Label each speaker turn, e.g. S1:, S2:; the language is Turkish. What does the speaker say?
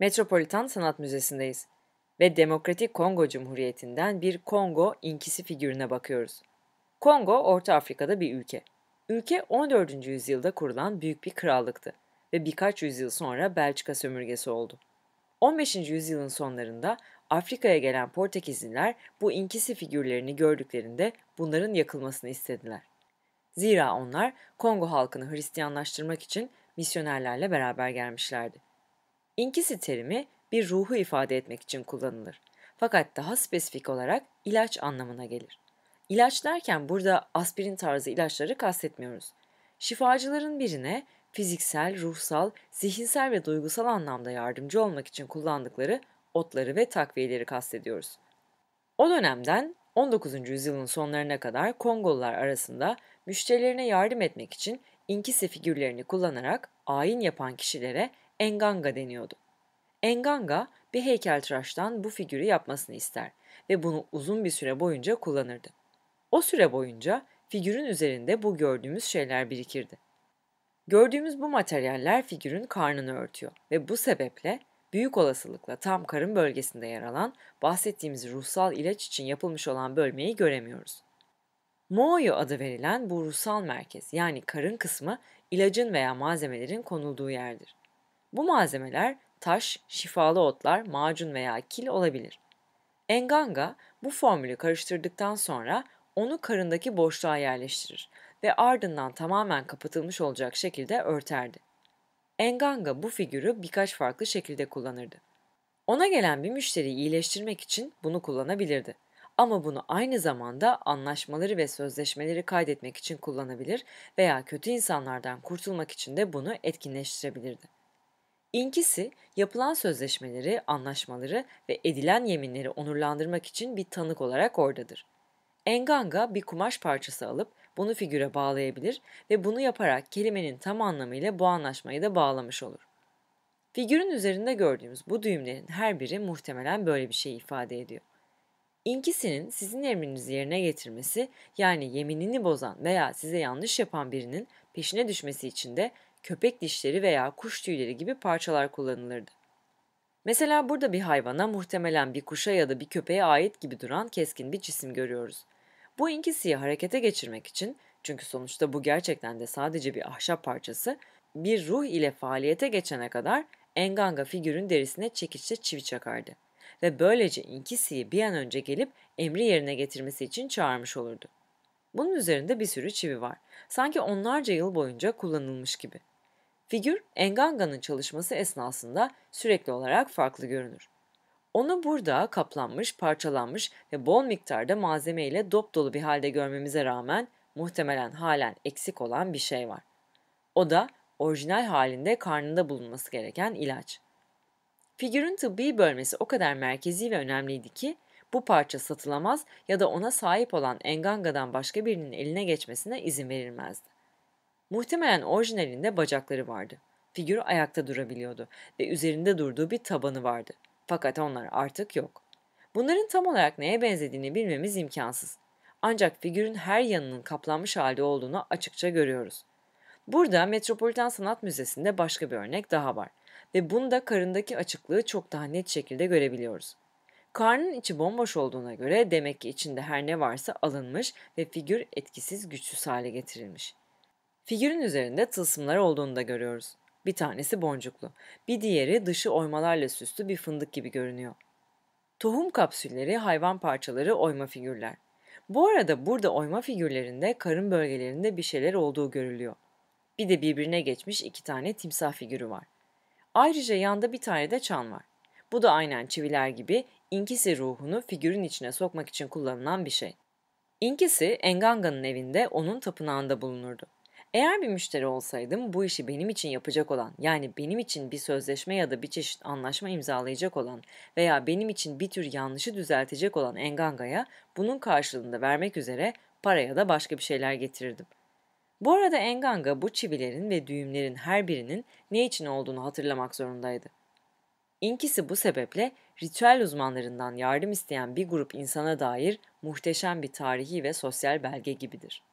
S1: Metropolitan Sanat Müzesi'ndeyiz ve Demokratik Kongo Cumhuriyeti'nden bir Kongo inkisi figürüne bakıyoruz. Kongo, Orta Afrika'da bir ülke. Ülke 14. yüzyılda kurulan büyük bir krallıktı ve birkaç yüzyıl sonra Belçika sömürgesi oldu. 15. yüzyılın sonlarında Afrika'ya gelen Portekizliler bu inkisi figürlerini gördüklerinde bunların yakılmasını istediler. Zira onlar Kongo halkını Hristiyanlaştırmak için misyonerlerle beraber gelmişlerdi. İnkisi terimi bir ruhu ifade etmek için kullanılır. Fakat daha spesifik olarak ilaç anlamına gelir. İlaç derken burada aspirin tarzı ilaçları kastetmiyoruz. Şifacıların birine fiziksel, ruhsal, zihinsel ve duygusal anlamda yardımcı olmak için kullandıkları otları ve takviyeleri kastediyoruz. O dönemden 19. yüzyılın sonlarına kadar Kongolular arasında müşterilerine yardım etmek için inkisi figürlerini kullanarak ayin yapan kişilere Enganga deniyordu. Enganga bir heykeltıraştan bu figürü yapmasını ister ve bunu uzun bir süre boyunca kullanırdı. O süre boyunca figürün üzerinde bu gördüğümüz şeyler birikirdi. Gördüğümüz bu materyaller figürün karnını örtüyor ve bu sebeple büyük olasılıkla tam karın bölgesinde yer alan bahsettiğimiz ruhsal ilaç için yapılmış olan bölmeyi göremiyoruz. Mooyo adı verilen bu ruhsal merkez yani karın kısmı ilacın veya malzemelerin konulduğu yerdir. Bu malzemeler taş, şifalı otlar, macun veya kil olabilir. Enganga bu formülü karıştırdıktan sonra onu karındaki boşluğa yerleştirir ve ardından tamamen kapatılmış olacak şekilde örterdi. Enganga bu figürü birkaç farklı şekilde kullanırdı. Ona gelen bir müşteriyi iyileştirmek için bunu kullanabilirdi. Ama bunu aynı zamanda anlaşmaları ve sözleşmeleri kaydetmek için kullanabilir veya kötü insanlardan kurtulmak için de bunu etkinleştirebilirdi. İnkisi yapılan sözleşmeleri, anlaşmaları ve edilen yeminleri onurlandırmak için bir tanık olarak oradadır. Enganga bir kumaş parçası alıp bunu figüre bağlayabilir ve bunu yaparak kelimenin tam anlamıyla bu anlaşmayı da bağlamış olur. Figürün üzerinde gördüğümüz bu düğümlerin her biri muhtemelen böyle bir şey ifade ediyor. İnkisinin sizin emrinizi yerine getirmesi yani yeminini bozan veya size yanlış yapan birinin peşine düşmesi için de köpek dişleri veya kuş tüyleri gibi parçalar kullanılırdı. Mesela burada bir hayvana muhtemelen bir kuşa ya da bir köpeğe ait gibi duran keskin bir cisim görüyoruz. Bu inkisiyi harekete geçirmek için, çünkü sonuçta bu gerçekten de sadece bir ahşap parçası, bir ruh ile faaliyete geçene kadar Enganga figürün derisine çekiçle çivi çakardı ve böylece inkisiyi bir an önce gelip emri yerine getirmesi için çağırmış olurdu. Bunun üzerinde bir sürü çivi var. Sanki onlarca yıl boyunca kullanılmış gibi. Figür Enganga'nın çalışması esnasında sürekli olarak farklı görünür. Onu burada kaplanmış, parçalanmış ve bol miktarda malzeme ile dop dolu bir halde görmemize rağmen muhtemelen halen eksik olan bir şey var. O da orijinal halinde karnında bulunması gereken ilaç. Figürün tıbbi bölmesi o kadar merkezi ve önemliydi ki bu parça satılamaz ya da ona sahip olan Enganga'dan başka birinin eline geçmesine izin verilmezdi. Muhtemelen orijinalinde bacakları vardı. Figür ayakta durabiliyordu ve üzerinde durduğu bir tabanı vardı. Fakat onlar artık yok. Bunların tam olarak neye benzediğini bilmemiz imkansız. Ancak figürün her yanının kaplanmış halde olduğunu açıkça görüyoruz. Burada Metropolitan Sanat Müzesi'nde başka bir örnek daha var ve bunda karındaki açıklığı çok daha net şekilde görebiliyoruz. Karnın içi bomboş olduğuna göre demek ki içinde her ne varsa alınmış ve figür etkisiz güçsüz hale getirilmiş. Figürün üzerinde tılsımlar olduğunu da görüyoruz. Bir tanesi boncuklu, bir diğeri dışı oymalarla süslü bir fındık gibi görünüyor. Tohum kapsülleri, hayvan parçaları, oyma figürler. Bu arada burada oyma figürlerinde karın bölgelerinde bir şeyler olduğu görülüyor. Bir de birbirine geçmiş iki tane timsah figürü var. Ayrıca yanda bir tane de çan var. Bu da aynen çiviler gibi inkisi ruhunu figürün içine sokmak için kullanılan bir şey. İnkisi Enganga'nın evinde onun tapınağında bulunurdu. Eğer bir müşteri olsaydım bu işi benim için yapacak olan yani benim için bir sözleşme ya da bir çeşit anlaşma imzalayacak olan veya benim için bir tür yanlışı düzeltecek olan Enganga'ya bunun karşılığında vermek üzere paraya da başka bir şeyler getirirdim. Bu arada Enganga bu çivilerin ve düğümlerin her birinin ne için olduğunu hatırlamak zorundaydı. İnkisi bu sebeple ritüel uzmanlarından yardım isteyen bir grup insana dair muhteşem bir tarihi ve sosyal belge gibidir.